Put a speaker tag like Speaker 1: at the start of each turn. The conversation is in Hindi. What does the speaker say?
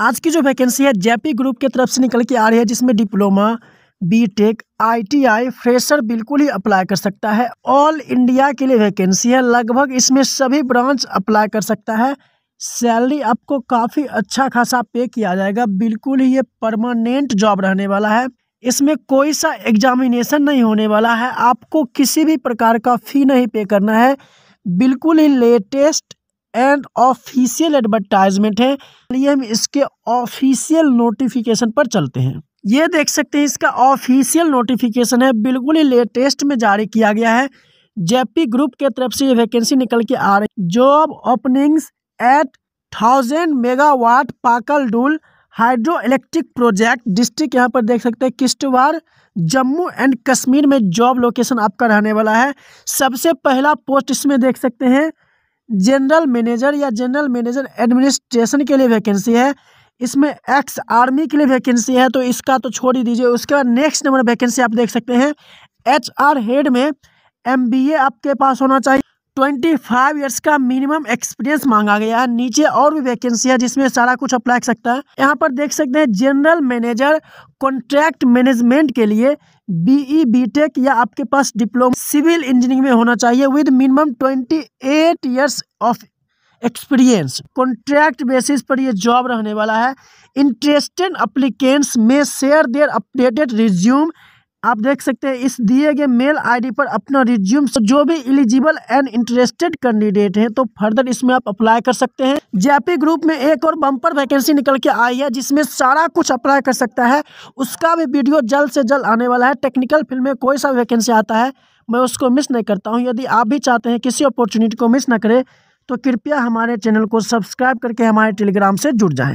Speaker 1: आज की जो वैकेंसी है जेपी ग्रुप के तरफ से निकल के आ रही है जिसमें diploma B tech I fresher बिल्कुल ही अप्लाई कर सकता है ऑल इंडिया के लिए वैकेंसी है लगभग इसमें सभी ब्रांच अप्लाई कर सकता है सैलरी आपको काफ़ी अच्छा खासा पे किया जाएगा बिल्कुल ही ये परमानेंट जॉब रहने वाला है इसमें कोई सा एग्जामिनेशन नहीं होने वाला है आपको किसी भी प्रकार का फ़ी नहीं पे करना है बिल्कुल ही लेटेस्ट एंड ऑफिशियल एडवर्टाइजमेंट है चलिए हम इसके ऑफिशियल नोटिफिकेशन पर चलते हैं ये देख सकते हैं इसका ऑफिशियल नोटिफिकेशन है बिल्कुल ही लेटेस्ट में जारी किया गया है जेपी ग्रुप के तरफ से ये वैकेंसी निकल के आ रही job openings eight thousand megawatt Pakal Dul hydroelectric project district यहाँ पर देख सकते हैं किश्तवाड़ जम्मू एंड कश्मीर में जॉब लोकेशन आपका रहने वाला है सबसे पहला पोस्ट इसमें देख सकते हैं जनरल मैनेजर या जनरल मैनेजर एडमिनिस्ट्रेशन के लिए वैकेंसी है इसमें एक्स आर्मी के लिए वैकेंसी है तो इसका तो छोड़ ही दीजिए उसके बाद नेक्स्ट नंबर वैकेंसी आप देख सकते हैं एच आर हेड में एम बी ए आपके पास होना चाहिए ट्वेंटी फाइव ईयर्स का मिनिमम एक्सपीरियंस मांगा गया है नीचे और भी वैकेंसी है जिसमें सारा कुछ अप्लाई कर सकता है यहाँ पर देख सकते हैं जनरल मैनेजर कॉन्ट्रैक्ट मैनेजमेंट के लिए बीई बीटेक e, या आपके पास डिप्लोमा सिविल इंजीनियरिंग में होना चाहिए with minimum twenty eight years of experience contract basis पर यह जॉब रहने वाला है इंटरेस्टेड अप्लीकेंट्स में शेयर देयर अपडेटेड रिज्यूम आप देख सकते हैं इस दिए गए मेल आईडी पर अपना रिज्यूम जो भी एलिजिबल एंड इंटरेस्टेड कैंडिडेट है तो फर्दर इसमें आप अप्लाई कर सकते हैं जेपी ग्रुप में एक और बम्पर वैकेंसी निकल के आई है जिसमें सारा कुछ अप्लाई कर सकता है उसका भी वीडियो जल्द से जल्द आने वाला है टेक्निकल फील्ड में कोई सा वैकेंसी आता है मैं उसको मिस नहीं करता हूँ यदि आप भी चाहते हैं किसी अपॉर्चुनिटी को मिस ना करें तो कृपया हमारे चैनल को सब्सक्राइब करके हमारे टेलीग्राम से जुड़ जाएँ